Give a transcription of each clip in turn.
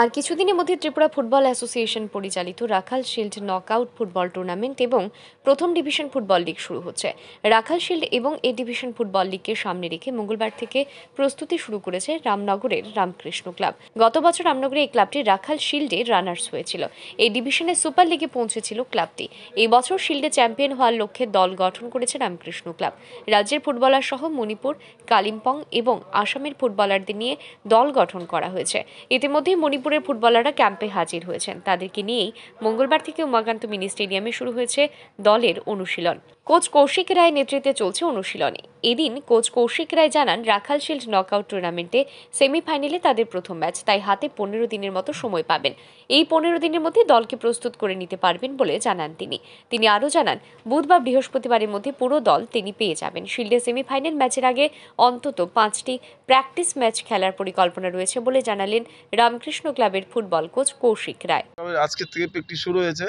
আর কিছুদিনের মধ্যে Tripura football association পরিচালিত Rakhal shield out football tournament এবং প্রথম ডিভিশন ফুটবল লীগ শুরু হচ্ছে রাখাল শিল্ড এবং এ ডিভিশন ফুটবল লিগকে সামনে রেখে মঙ্গলবার থেকে প্রস্তুতি শুরু করেছে রামনগরের রামকৃষ্ণ ক্লাব গত বছর রামনগরে এই ক্লাবটি রাখাল শিল্ডে রানার্স হয়েছিল এই ডিভিশনে সুপার লিগে পৌঁছেছিল ক্লাবটি এই বছর শিল্ডে চ্যাম্পিয়ন হওয়ার লক্ষ্যে দল গঠন করেছে রামকৃষ্ণ ক্লাব রাজ্যের ফুটবলার সহ মণিপুর কালিম্পং এবং আসামের ফুটবলারদের নিয়ে দল গঠন করা হয়েছে ইতিমধ্যে মণিপুর মেদিনীপুরের ফুটবলাররা ক্যাম্পে হাজির হয়েছেন তাদেরকে নিয়েই মঙ্গলবার থেকে উমাকান্ত মিনি স্টেডিয়ামে শুরু হয়েছে দলের অনুশীলন কোচ কৌশিক রায় নেতৃত্বে চলছে অনুশীলনে এদিন কোচ কৌশিক রায় জানান রাখাল শিল্ড নকআউট টুর্নামেন্টে সেমিফাইনালে তাদের প্রথম ম্যাচ তাই হাতে পনেরো দিনের মতো সময় পাবেন এই পনেরো দিনের মধ্যে দলকে প্রস্তুত করে নিতে পারবেন বলে জানান তিনি তিনি আরও জানান বুধবার বৃহস্পতিবারের মধ্যে পুরো দল তিনি পেয়ে যাবেন শিল্ডে সেমিফাইনাল ম্যাচের আগে অন্তত পাঁচটি প্র্যাকটিস ম্যাচ খেলার পরিকল্পনা রয়েছে বলে জানালেন রামকৃষ্ণ ক্লাবের ফুটবল কোচ কৌশিক রায় আজকে থেকে প্র্যাকটিস শুরু হয়েছে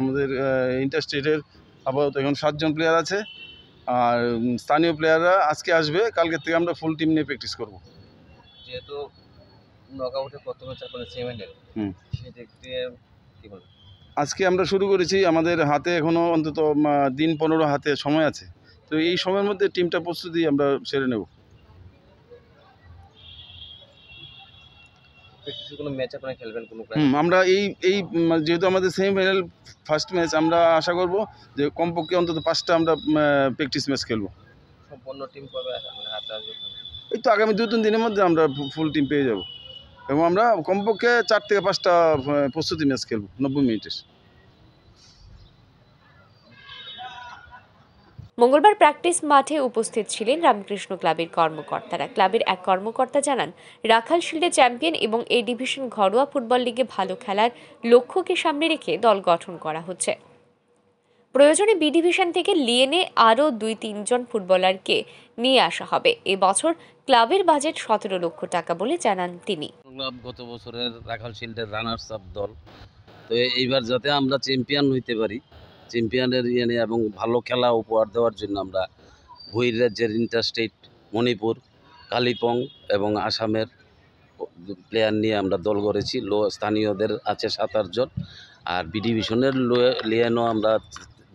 আমাদের ইন্টারস্টেটের আপাতত এখন সাতজন প্লেয়ার আছে আর স্থানীয় প্লেয়াররা আজকে আসবে কালকে থেকে আমরা ফুল টিম নিয়ে প্র্যাকটিস করব যেহেতু নকআউটে প্রথম ম্যাচ সেমিফাইনাল হুম সেই দিক দিয়ে কি বলবো আজকে আমরা শুরু করেছি আমাদের হাতে এখনও অন্তত দিন পনেরো হাতে সময় আছে তো এই সময়ের মধ্যে টিমটা প্রস্তুতি আমরা সেরে নেব আমরা এই এই যেহেতু আমাদের সেমিফাইনাল ফার্স্ট ম্যাচ আমরা আশা করব যে কমপক্ষে অন্তত পাঁচটা আমরা প্র্যাকটিস ম্যাচ খেলবো মানে এই তো আগামী দু তিন দিনের মধ্যে আমরা ফুল টিম পেয়ে যাব এবং আমরা কমপক্ষে চার থেকে পাঁচটা প্রস্তুতি ম্যাচ খেলবো নব্বই মিনিটের মঙ্গলবার প্র্যাকটিস মাঠে উপস্থিত ছিলেন রামকৃষ্ণ ক্লাবের কর্মকর্তারা ক্লাবের এক কর্মকর্তা জানান রাখাল শিল্ডে চ্যাম্পিয়ন এবং এই ডিভিশন ঘরোয়া ফুটবল লিগে ভালো খেলার লক্ষ্যকে সামনে রেখে দল গঠন করা হচ্ছে প্রয়োজনে বি ডিভিশন থেকে লিয়েনে আরও দুই তিনজন ফুটবলারকে নিয়ে আসা হবে এবছর ক্লাবের বাজেট সতেরো লক্ষ টাকা বলে জানান তিনি গত বছরের রাখাল শিল্ডের রানার্স আপ দল তো এইবার যাতে আমরা চ্যাম্পিয়ন হইতে পারি চ্যাম্পিয়নের ইয়ে নিয়ে এবং ভালো খেলা উপহার দেওয়ার জন্য আমরা বহির রাজ্যের ইন্টারস্টেট মণিপুর কালিম্পং এবং আসামের প্লেয়ার নিয়ে আমরা দল গড়েছি লো স্থানীয়দের আছে সাত আটজন আর বি ডিভিশনের লিয়েনও আমরা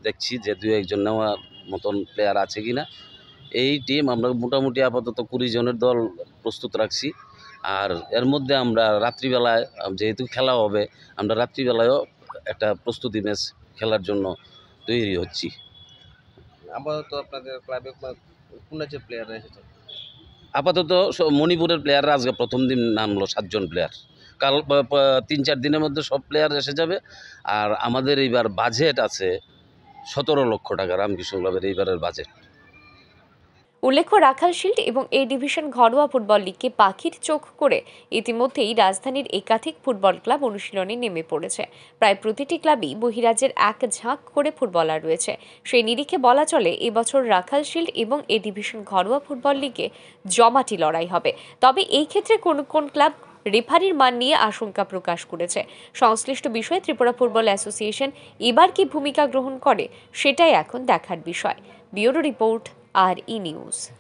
দেখছি যে দু একজন নেওয়ার মতন প্লেয়ার আছে কি না এই টিম আমরা মোটামুটি আপাতত কুড়ি জনের দল প্রস্তুত রাখছি আর এর মধ্যে আমরা রাত্রিবেলায় যেহেতু খেলা হবে আমরা রাত্রিবেলায়ও একটা প্রস্তুতি ম্যাচ খেলার জন্য তৈরি হচ্ছি আপাতত আপনাদের ক্লাবে কোন যে প্লেয়াররা এসেছে আপাতত মণিপুরের প্লেয়াররা আজকে প্রথম দিন নামলো সাতজন প্লেয়ার কাল তিন চার দিনের মধ্যে সব প্লেয়ার এসে যাবে আর আমাদের এইবার বাজেট আছে সতেরো লক্ষ টাকা রামকৃষ্ণ ক্লাবের এইবারের বাজেট উল্লেখ্য রাখাল শিল্ড এবং এ ডিভিশন ঘরোয়া ফুটবল লিগকে পাখির চোখ করে ইতিমধ্যেই রাজধানীর একাধিক ফুটবল ক্লাব অনুশীলনে নেমে পড়েছে প্রায় প্রতিটি ক্লাবই বহিরাজ্যের এক ঝাঁক করে ফুটবলার রয়েছে সেই নিরিখে বলা চলে এবছর রাখাল শিল্ড এবং এ ডিভিশন ঘরোয়া ফুটবল লিগে জমাটি লড়াই হবে তবে এই ক্ষেত্রে কোন কোন ক্লাব রেফারির মান নিয়ে আশঙ্কা প্রকাশ করেছে সংশ্লিষ্ট বিষয়ে ত্রিপুরা ফুটবল অ্যাসোসিয়েশন এবার কি ভূমিকা গ্রহণ করে সেটাই এখন দেখার বিষয় ব্যুরো রিপোর্ট are news.